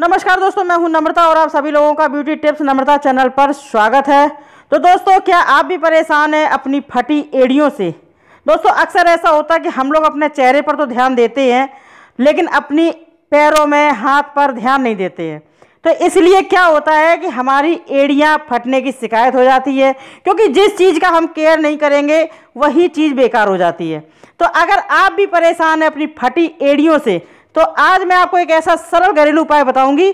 नमस्कार दोस्तों मैं हूं नम्रता और आप सभी लोगों का ब्यूटी टिप्स नम्रता चैनल पर स्वागत है तो दोस्तों क्या आप भी परेशान हैं अपनी फटी एड़ियों से दोस्तों अक्सर ऐसा होता है कि हम लोग अपने चेहरे पर तो ध्यान देते हैं लेकिन अपनी पैरों में हाथ पर ध्यान नहीं देते हैं तो इसलिए क्या होता है कि हमारी एड़ियाँ फटने की शिकायत हो जाती है क्योंकि जिस चीज़ का हम केयर नहीं करेंगे वही चीज़ बेकार हो जाती है तो अगर आप भी परेशान हैं अपनी फटी एड़ियों से तो आज मैं आपको एक ऐसा सरल घरेलू उपाय बताऊंगी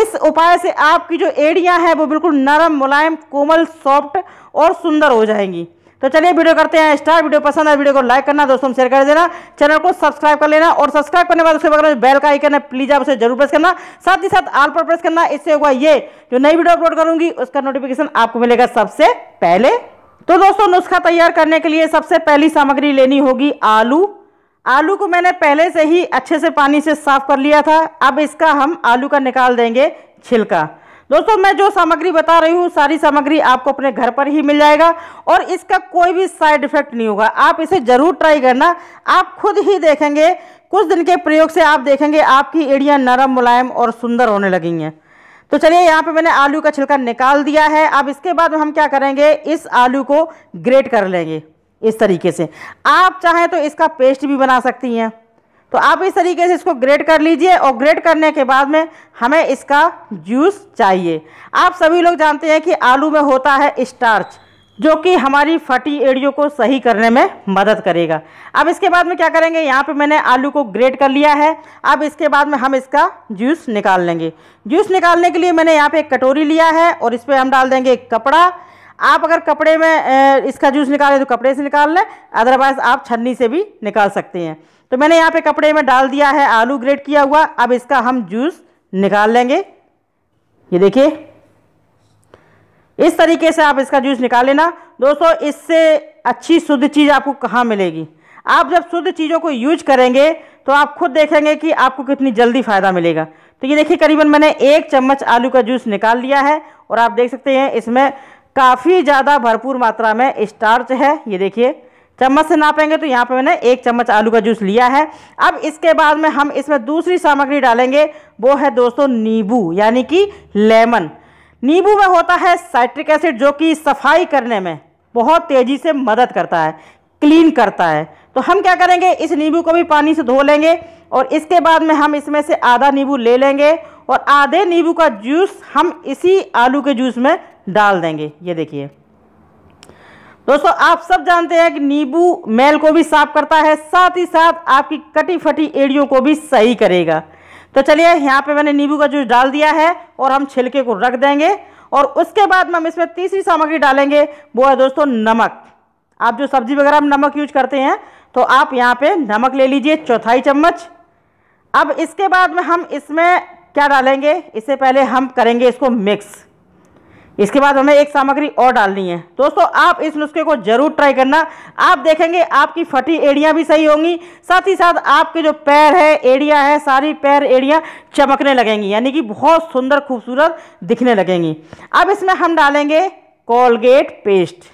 इस उपाय से आपकी जो एड़ियां हैं वो बिल्कुल नरम मुलायम कोमल सॉफ्ट और सुंदर हो जाएंगी तो चलिए वीडियो करते हैं स्टार्ट वीडियो पसंद है वीडियो को लाइक करना दोस्तों में शेयर कर देना चैनल को सब्सक्राइब कर लेना और सब्सक्राइब करने के बाद उसके बगल में बेल का आइकन है प्लीज़ आप उसे जरूर प्रेस करना साथ ही साथ आल पर प्रेस करना इससे होगा ये जो नई वीडियो अपलोड करूंगी उसका नोटिफिकेशन आपको मिलेगा सबसे पहले तो दोस्तों नुस्खा तैयार करने के लिए सबसे पहली सामग्री लेनी होगी आलू आलू को मैंने पहले से ही अच्छे से पानी से साफ़ कर लिया था अब इसका हम आलू का निकाल देंगे छिलका दोस्तों मैं जो सामग्री बता रही हूँ सारी सामग्री आपको अपने घर पर ही मिल जाएगा और इसका कोई भी साइड इफेक्ट नहीं होगा आप इसे ज़रूर ट्राई करना आप खुद ही देखेंगे कुछ दिन के प्रयोग से आप देखेंगे आपकी एड़ियाँ नरम मुलायम और सुंदर होने हैं तो चलिए यहाँ पे मैंने आलू का छिलका निकाल दिया है अब इसके बाद हम क्या करेंगे इस आलू को ग्रेट कर लेंगे इस तरीके से आप चाहें तो इसका पेस्ट भी बना सकती हैं तो आप इस तरीके से इसको ग्रेट कर लीजिए और ग्रेट करने के बाद में हमें इसका जूस चाहिए आप सभी लोग जानते हैं कि आलू में होता है स्टार्च जो कि हमारी फटी एड़ियों को सही करने में मदद करेगा अब इसके बाद में क्या करेंगे यहाँ पे मैंने आलू को ग्रेट कर लिया है अब इसके बाद में हम इसका जूस निकाल लेंगे जूस निकालने के लिए मैंने यहाँ पे एक कटोरी लिया है और इस पर हम डाल देंगे कपड़ा आप अगर कपड़े में इसका जूस निकालें तो कपड़े से निकाल लें अदरवाइज़ आप छन्नी से भी निकाल सकते हैं तो मैंने यहाँ पे कपड़े में डाल दिया है आलू ग्रेट किया हुआ अब इसका हम जूस निकाल लेंगे ये देखिए इस तरीके से आप इसका जूस निकाल लेना दोस्तों इससे अच्छी शुद्ध चीज़ आपको कहाँ मिलेगी आप जब शुद्ध चीज़ों को यूज करेंगे तो आप खुद देखेंगे कि आपको कितनी जल्दी फ़ायदा मिलेगा तो ये देखिए करीबन मैंने एक चम्मच आलू का जूस निकाल लिया है और आप देख सकते हैं इसमें काफ़ी ज़्यादा भरपूर मात्रा में स्टार्च है ये देखिए चम्मच से नापेंगे तो यहाँ पे मैंने एक चम्मच आलू का जूस लिया है अब इसके बाद में हम इसमें दूसरी सामग्री डालेंगे वो है दोस्तों नींबू यानी कि लेमन नींबू में होता है साइट्रिक एसिड जो कि सफाई करने में बहुत तेज़ी से मदद करता है क्लीन करता है तो हम क्या करेंगे इस नींबू को भी पानी से धो लेंगे और इसके बाद में हम इसमें से आधा नींबू ले लेंगे और आधे नींबू का जूस हम इसी आलू के जूस में डाल देंगे ये देखिए दोस्तों आप सब जानते हैं कि नींबू मैल को भी साफ करता है साथ ही साथ आपकी कटी फटी एड़ियों को भी सही करेगा तो चलिए यहाँ पे मैंने नींबू का जूस डाल दिया है और हम छिलके को रख देंगे और उसके बाद में हम इसमें तीसरी सामग्री डालेंगे वो है दोस्तों नमक आप जो सब्जी वगैरह में नमक यूज करते हैं तो आप यहाँ पे नमक ले लीजिए चौथाई चम्मच अब इसके बाद में हम इसमें क्या डालेंगे इससे पहले हम करेंगे इसको मिक्स इसके बाद हमें एक सामग्री और डालनी है दोस्तों आप इस नुस्खे को जरूर ट्राई करना आप देखेंगे आपकी फटी एड़ियाँ भी सही होंगी साथ ही साथ आपके जो पैर है एड़िया है सारी पैर एड़ियाँ चमकने लगेंगी यानी कि बहुत सुंदर खूबसूरत दिखने लगेंगी अब इसमें हम डालेंगे कोलगेट पेस्ट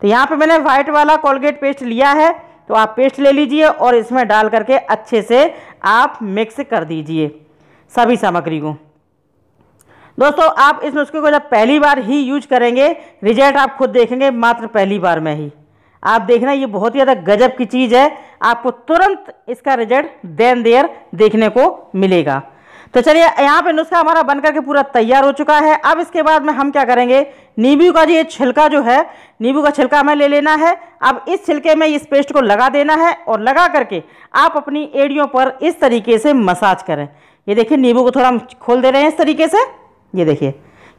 तो यहाँ पर मैंने वाइट वाला कोलगेट पेस्ट लिया है तो आप पेस्ट ले लीजिए और इसमें डाल करके अच्छे से आप मिक्स कर दीजिए सभी सामग्री को दोस्तों आप इस नुस्खे को जब पहली बार ही यूज करेंगे रिजल्ट आप खुद देखेंगे मात्र पहली बार में ही आप देखना ये बहुत ही ज़्यादा गजब की चीज़ है आपको तुरंत इसका रिजल्ट देन देयर देखने को मिलेगा तो चलिए यहाँ पे नुस्खा हमारा बन करके पूरा तैयार हो चुका है अब इसके बाद में हम क्या करेंगे नींबू का जो ये छिलका जो है नींबू का छिलका हमें ले लेना है अब इस छिलके में इस पेस्ट को लगा देना है और लगा करके आप अपनी एड़ियों पर इस तरीके से मसाज करें ये देखिए नींबू को थोड़ा हम खोल दे रहे हैं इस तरीके से ये देखिए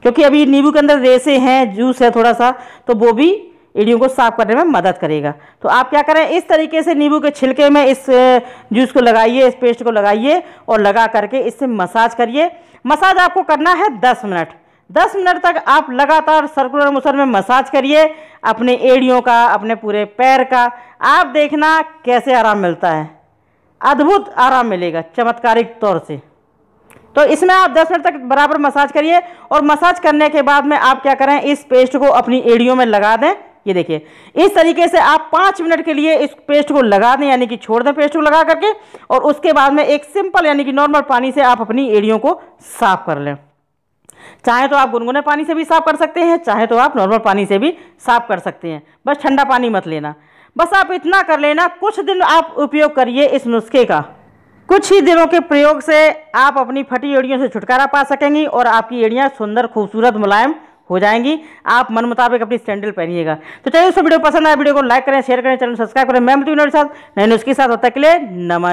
क्योंकि अभी नींबू के अंदर रेसे हैं जूस है थोड़ा सा तो वो भी एड़ियों को साफ करने में मदद करेगा तो आप क्या करें इस तरीके से नींबू के छिलके में इस जूस को लगाइए इस पेस्ट को लगाइए और लगा करके इससे मसाज करिए मसाज आपको करना है दस मिनट दस मिनट तक आप लगातार सर्कुलर मोशन में मसाज करिए अपने एड़ियों का अपने पूरे पैर का आप देखना कैसे आराम मिलता है अद्भुत आराम मिलेगा चमत्कारिक तौर से तो इसमें आप 10 मिनट तक बराबर मसाज करिए और मसाज करने के बाद में आप क्या करें इस पेस्ट को अपनी एड़ियों में लगा दें ये देखिए इस तरीके से आप पाँच मिनट के लिए इस पेस्ट को लगा दें यानी कि छोड़ दें पेस्ट को लगा करके और उसके बाद में एक सिंपल यानी कि नॉर्मल पानी से आप अपनी एड़ियों को साफ कर लें चाहे तो आप गुनगुने पानी से भी साफ कर सकते हैं चाहे तो आप नॉर्मल पानी से भी साफ कर सकते हैं बस ठंडा पानी मत लेना बस आप इतना कर लेना कुछ दिन आप उपयोग करिए इस नुस्खे का कुछ ही दिनों के प्रयोग से आप अपनी फटी एड़ियों से छुटकारा पा सकेंगी और आपकी एड़ियाँ सुंदर खूबसूरत मुलायम हो जाएंगी आप मन मुताबिक अपनी सैंडल पहनिएगा तो चलिए दोस्तों वीडियो पसंद आया वीडियो को लाइक करें शेयर करें चैनल सब्सक्राइब करें मैं मतलब साथ के साथ होता के लिए नमस्कार